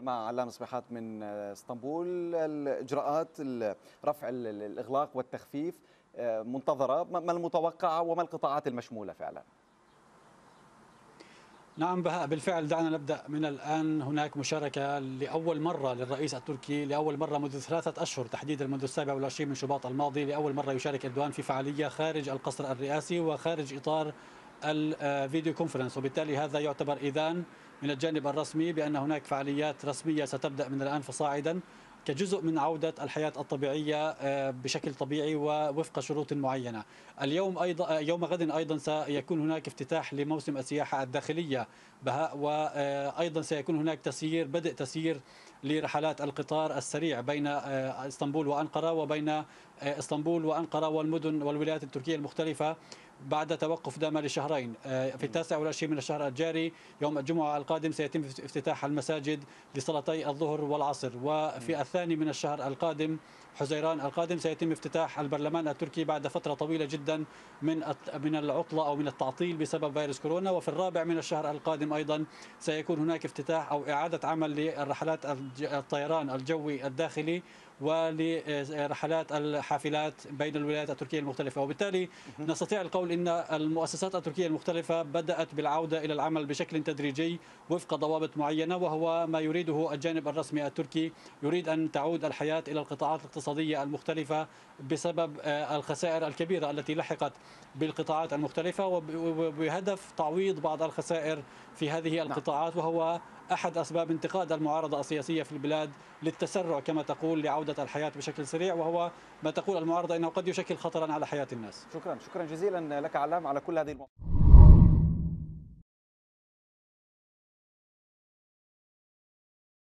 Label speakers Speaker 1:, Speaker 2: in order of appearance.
Speaker 1: مع علام صبيحات من آه، اسطنبول الاجراءات رفع الاغلاق والتخفيف آه، منتظره ما المتوقعه وما القطاعات المشموله فعلا نعم بهاء بالفعل دعنا نبدا من الان هناك مشاركه لاول مره للرئيس التركي لاول مره منذ ثلاثه اشهر تحديدا منذ السابع والعشرين من شباط الماضي لاول مره يشارك اردوغان في فعاليه خارج القصر الرئاسي وخارج اطار الفيديو كونفرنس وبالتالي هذا يعتبر إذان من الجانب الرسمي بأن هناك فعاليات رسمية ستبدأ من الآن فصاعدا كجزء من عودة الحياة الطبيعية آه، بشكل طبيعي ووفق شروط معينة اليوم أيضا آه، يوم غد أيضا سيكون هناك افتتاح لموسم السياحة الداخلية بهاء وأيضا آه، سيكون هناك تسيير بدء تسيير لرحلات القطار السريع بين اسطنبول وأنقرة وبين اسطنبول وأنقرة والمدن والولايات التركية المختلفة بعد توقف دام لشهرين آه، في التاسع والعشرين من الشهر الجاري يوم الجمعة القادم سيتم افتتاح المساجد لصلاتي الظهر والعصر وفي الثاني من الشهر القادم حزيران القادم سيتم افتتاح البرلمان التركي بعد فترة طويلة جدا من من العطلة أو من التعطيل بسبب فيروس كورونا وفي الرابع من الشهر القادم أيضا سيكون هناك افتتاح أو إعادة عمل للرحلات الطيران الجوي الداخلي ولرحلات الحافلات بين الولايات التركية المختلفة وبالتالي نستطيع القول أن المؤسسات التركية المختلفة بدأت بالعودة إلى العمل بشكل تدريجي وفق ضوابط معينة وهو ما يريده الجانب الرسمي التركي يريد أن تعود الحياة إلى القطاعات الاقتصادية المختلفة بسبب الخسائر الكبيرة التي لحقت بالقطاعات المختلفة وبهدف تعويض بعض الخسائر في هذه نعم. القطاعات وهو أحد أسباب انتقاد المعارضة السياسية في البلاد للتسرع كما تقول لعودة الحياة بشكل سريع وهو ما تقول المعارضة أنه قد يشكل خطرا على حياة الناس شكرا شكرا جزيلا لك علام على كل هذه المعارضة